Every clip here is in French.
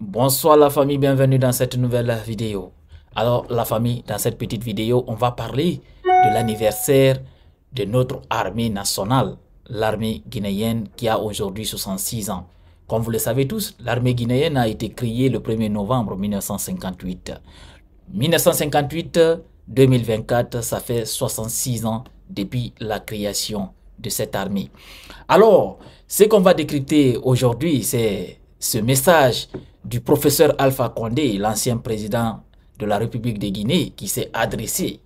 Bonsoir la famille, bienvenue dans cette nouvelle vidéo. Alors la famille, dans cette petite vidéo, on va parler de l'anniversaire de notre armée nationale, l'armée guinéenne qui a aujourd'hui 66 ans. Comme vous le savez tous, l'armée guinéenne a été créée le 1er novembre 1958. 1958-2024, ça fait 66 ans depuis la création de cette armée. Alors, ce qu'on va décrypter aujourd'hui, c'est ce message du professeur Alpha Condé, l'ancien président de la République de Guinée, qui s'est adressé.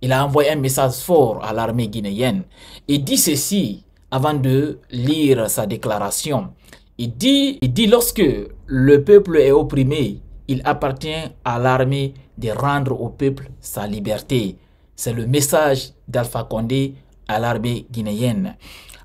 Il a envoyé un message fort à l'armée guinéenne et dit ceci avant de lire sa déclaration. Il dit, il dit lorsque le peuple est opprimé, il appartient à l'armée de rendre au peuple sa liberté. C'est le message d'Alpha Condé à l'armée guinéenne.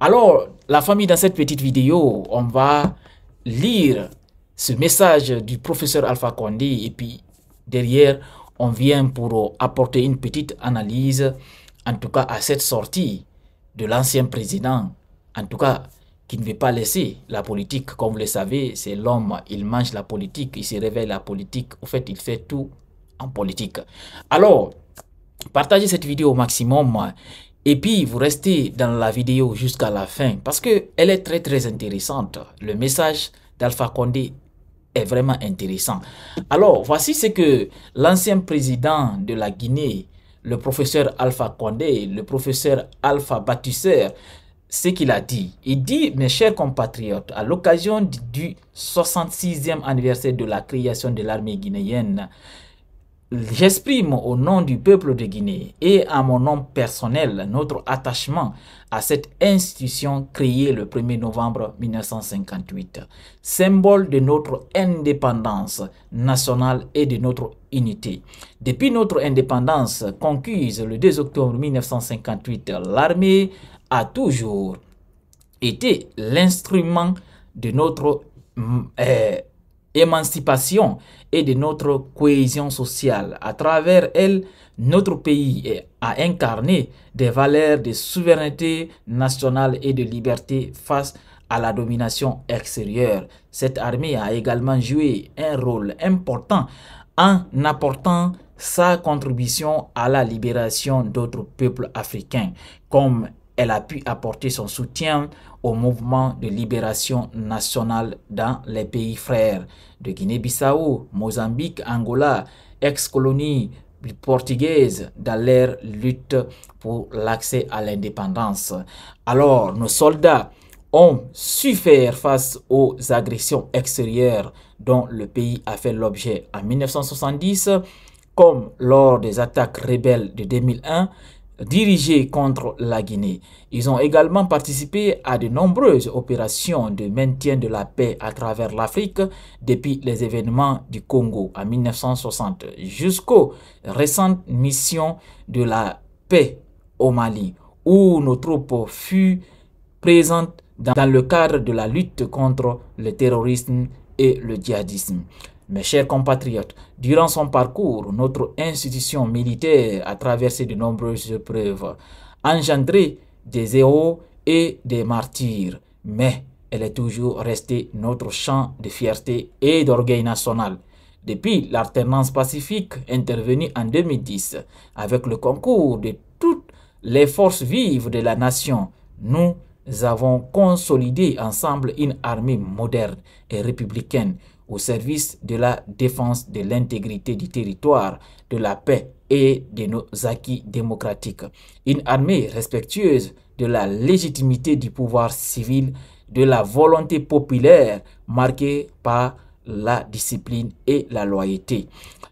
Alors, la famille, dans cette petite vidéo, on va lire ce message du professeur Alpha Condé et puis derrière, on vient pour apporter une petite analyse, en tout cas à cette sortie de l'ancien président, en tout cas qui ne veut pas laisser la politique. Comme vous le savez, c'est l'homme, il mange la politique, il se révèle la politique. Au fait, il fait tout en politique. Alors, partagez cette vidéo au maximum et puis vous restez dans la vidéo jusqu'à la fin parce que elle est très très intéressante. Le message d'Alpha Condé est vraiment intéressant. Alors, voici ce que l'ancien président de la Guinée, le professeur Alpha Condé, le professeur Alpha Batisseur, ce qu'il a dit. Il dit, mes chers compatriotes, à l'occasion du 66e anniversaire de la création de l'armée guinéenne, J'exprime au nom du peuple de Guinée et à mon nom personnel notre attachement à cette institution créée le 1er novembre 1958, symbole de notre indépendance nationale et de notre unité. Depuis notre indépendance conquise le 2 octobre 1958, l'armée a toujours été l'instrument de notre mm, euh, émancipation et de notre cohésion sociale. À travers elle, notre pays a incarné des valeurs de souveraineté nationale et de liberté face à la domination extérieure. Cette armée a également joué un rôle important en apportant sa contribution à la libération d'autres peuples africains, comme elle a pu apporter son soutien au mouvement de libération nationale dans les pays frères de Guinée-Bissau, Mozambique, Angola, ex colonies portugaise dans leur lutte pour l'accès à l'indépendance. Alors, nos soldats ont su faire face aux agressions extérieures dont le pays a fait l'objet en 1970, comme lors des attaques rebelles de 2001, dirigés contre la Guinée. Ils ont également participé à de nombreuses opérations de maintien de la paix à travers l'Afrique depuis les événements du Congo en 1960 jusqu'aux récentes missions de la paix au Mali où nos troupes furent présentes dans le cadre de la lutte contre le terrorisme et le djihadisme. Mes chers compatriotes, durant son parcours, notre institution militaire a traversé de nombreuses épreuves, engendré des héros et des martyrs, mais elle est toujours restée notre champ de fierté et d'orgueil national. Depuis l'alternance pacifique intervenue en 2010, avec le concours de toutes les forces vives de la nation, nous avons consolidé ensemble une armée moderne et républicaine au service de la défense de l'intégrité du territoire, de la paix et de nos acquis démocratiques. Une armée respectueuse de la légitimité du pouvoir civil, de la volonté populaire marquée par la discipline et la loyauté.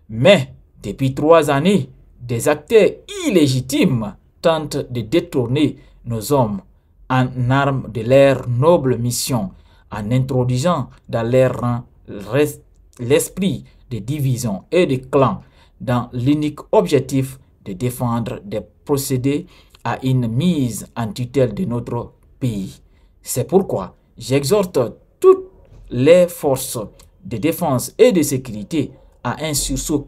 Mais depuis trois années, des acteurs illégitimes tentent de détourner nos hommes en armes de leur noble mission, en introduisant dans leur rang l'esprit de division et de clan dans l'unique objectif de défendre des procédés à une mise en tutelle de notre pays. C'est pourquoi j'exhorte toutes les forces de défense et de sécurité à un sursaut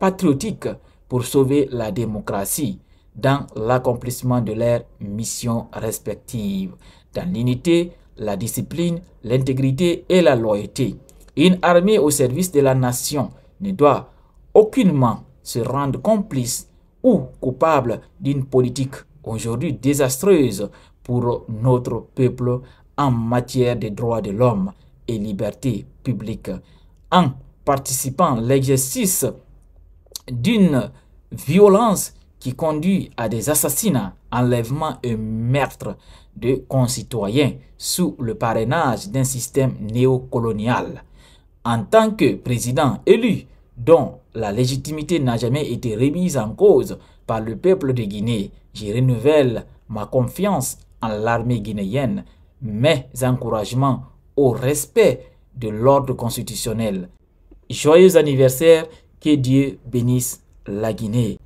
patriotique pour sauver la démocratie dans l'accomplissement de leurs missions respectives, dans l'unité, la discipline, l'intégrité et la loyauté. Une armée au service de la nation ne doit aucunement se rendre complice ou coupable d'une politique aujourd'hui désastreuse pour notre peuple en matière des droits de l'homme et liberté publique. En participant à l'exercice d'une violence qui conduit à des assassinats, enlèvements et meurtres de concitoyens sous le parrainage d'un système néocolonial en tant que président élu dont la légitimité n'a jamais été remise en cause par le peuple de Guinée, je renouvelle ma confiance en l'armée guinéenne, mes encouragements au respect de l'ordre constitutionnel. Joyeux anniversaire, que Dieu bénisse la Guinée.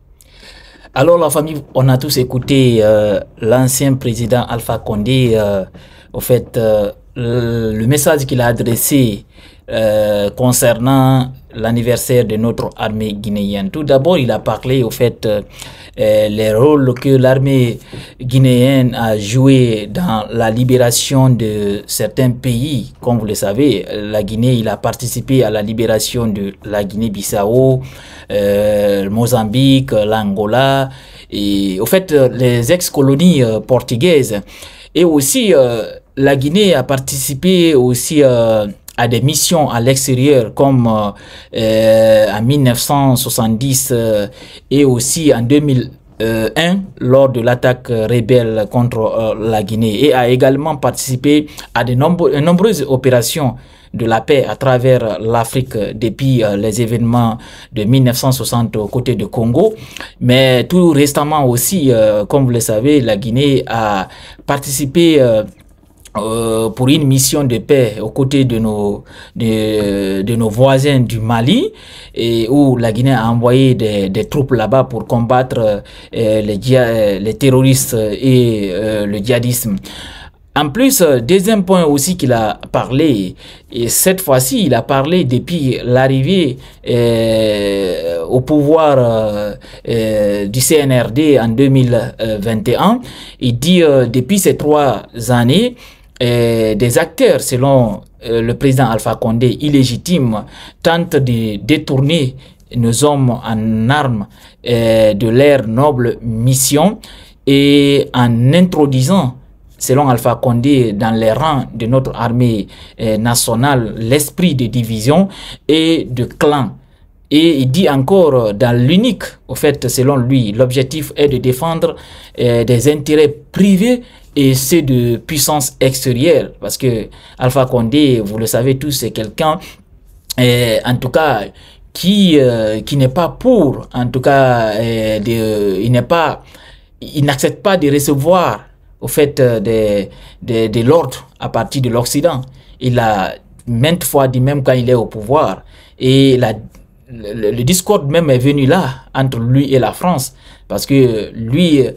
Alors la famille, on a tous écouté euh, l'ancien président Alpha Condé, euh, au fait, euh, le message qu'il a adressé euh, concernant l'anniversaire de notre armée guinéenne. Tout d'abord, il a parlé au fait euh, euh, les rôles que l'armée guinéenne a joué dans la libération de certains pays. Comme vous le savez, la Guinée, il a participé à la libération de la Guinée-Bissau, euh, Mozambique, l'Angola et au fait les ex-colonies portugaises. Et aussi, la Guinée a participé aussi à des missions à l'extérieur comme euh, euh, en 1970 euh, et aussi en 2001 lors de l'attaque rebelle contre la Guinée et a également participé à de nombreuses opérations de la paix à travers l'Afrique depuis les événements de 1960 aux côtés de Congo. Mais tout récemment aussi, comme vous le savez, la Guinée a participé euh, pour une mission de paix aux côtés de nos, de, de, nos voisins du Mali, et où la Guinée a envoyé des, des troupes là-bas pour combattre euh, les, euh, les, terroristes et le djihadisme. En plus, deuxième point aussi qu'il a parlé, et cette fois-ci, il a parlé depuis l'arrivée euh, au pouvoir euh, du CNRD en 2021. Il dit depuis ces trois années, eh, des acteurs, selon euh, le président Alpha Condé, illégitimes, tentent de détourner nos hommes en armes eh, de leur noble mission et en introduisant selon Alpha Condé, dans les rangs de notre armée eh, nationale, l'esprit de division et de clan. Et il dit encore euh, dans l'unique, au fait, selon lui, l'objectif est de défendre des intérêts privés et c'est de puissance extérieure. Parce que Alpha Condé, vous le savez tous, c'est quelqu'un, eh, en tout cas, qui, euh, qui n'est pas pour, en tout cas, eh, il n'est pas, il n'accepte pas de recevoir, au fait, euh, de, l'ordre à partir de l'Occident. Il a maintes fois dit, même quand il est au pouvoir, et la, le, le même est venu là, entre lui et la France parce que lui euh,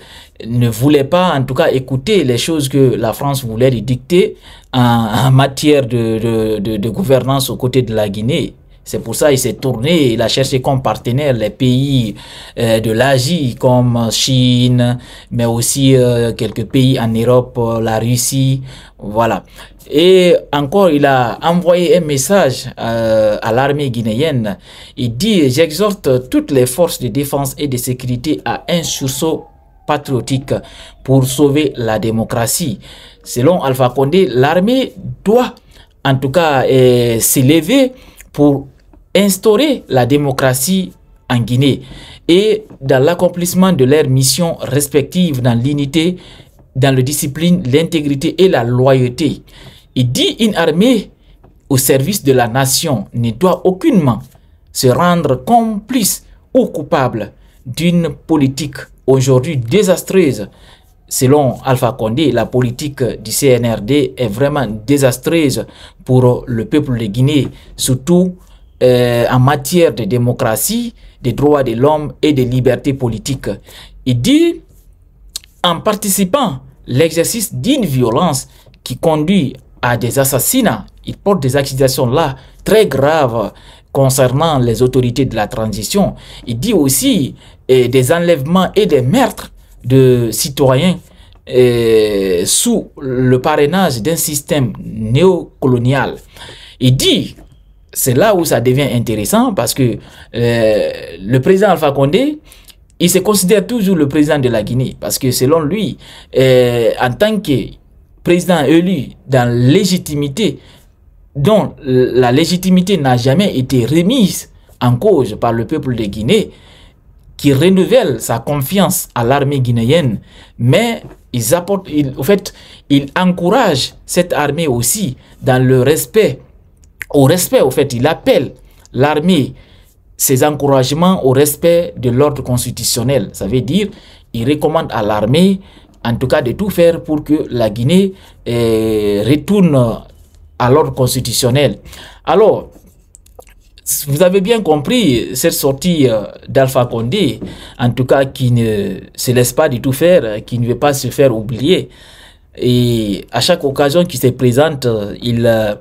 ne voulait pas en tout cas écouter les choses que la France voulait lui dicter en, matière de gouvernance aux côtés de la Guinée c'est pour ça qu'il s'est tourné, il a cherché comme partenaire les pays euh, de l'Asie comme Chine, mais aussi euh, quelques pays en Europe, euh, la Russie, voilà. Et encore, il a envoyé un message à l'armée guinéenne. Il dit, j'exhorte toutes les forces de défense et de sécurité à un sursaut patriotique pour sauver la démocratie. Selon Alpha Condé, l'armée doit en tout cas s'élever pour instaurer la démocratie en Guinée et dans l'accomplissement de leurs missions respectives dans l'unité, dans la discipline, l'intégrité et la loyauté. Il dit une armée au service de la nation ne doit aucunement se rendre complice ou coupable d'une politique aujourd'hui désastreuse. Selon Alpha Condé, la politique du CNRD est vraiment désastreuse pour le peuple de Guinée, surtout euh, en matière de démocratie, des droits de l'homme et des libertés politiques. Il dit, en participant l'exercice d'une violence qui conduit à des assassinats, il porte des accusations là très graves concernant les autorités de la transition. Il dit aussi euh, des enlèvements et des meurtres de citoyens euh, sous le parrainage d'un système néocolonial. Il dit c'est là où ça devient intéressant parce que euh, le président Alpha Condé, il se considère toujours le président de la Guinée parce que selon lui, euh, en tant que président élu dans légitimité, dont la légitimité n'a jamais été remise en cause par le peuple de Guinée, qui renouvelle sa confiance à l'armée guinéenne, mais ils apportent, fait, ils encouragent cette armée aussi dans le respect au respect, au fait. Il appelle l'armée, ses encouragements au respect de l'ordre constitutionnel. Ça veut dire, il recommande à l'armée, en tout cas, de tout faire pour que la Guinée eh, retourne à l'ordre constitutionnel. Alors, vous avez bien compris cette sortie euh, d'Alpha Condé, en tout cas qui ne se laisse pas du tout faire, qui ne veut pas se faire oublier. Et à chaque occasion qui se présente, euh, il euh,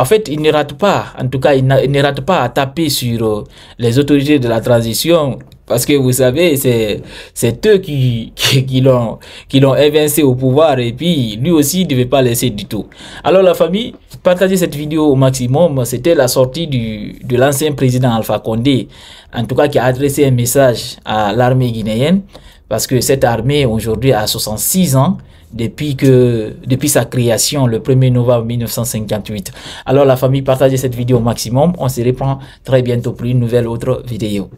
en fait, il ne rate pas, en tout cas, il, ne rate pas à taper sur euh, les autorités de la transition parce que vous savez, c'est, c'est eux qui, qui, l'ont, qui l'ont évincé au pouvoir et puis lui aussi ne devait pas laisser du tout. Alors la famille, partagez cette vidéo au maximum. C'était la sortie du, de l'ancien président Alpha Condé, en tout cas qui a adressé un message à l'armée guinéenne parce que cette armée aujourd'hui a 66 ans depuis, que, depuis sa création le 1er novembre 1958. Alors la famille, partagez cette vidéo au maximum. On se reprend très bientôt pour une nouvelle autre vidéo.